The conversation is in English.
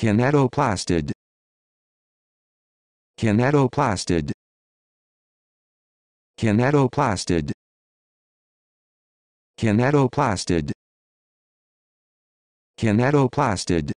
Kinetoplastid. Kinetoplastid. Kinetoplastid. Kinetoplastid. Kinetoplastid.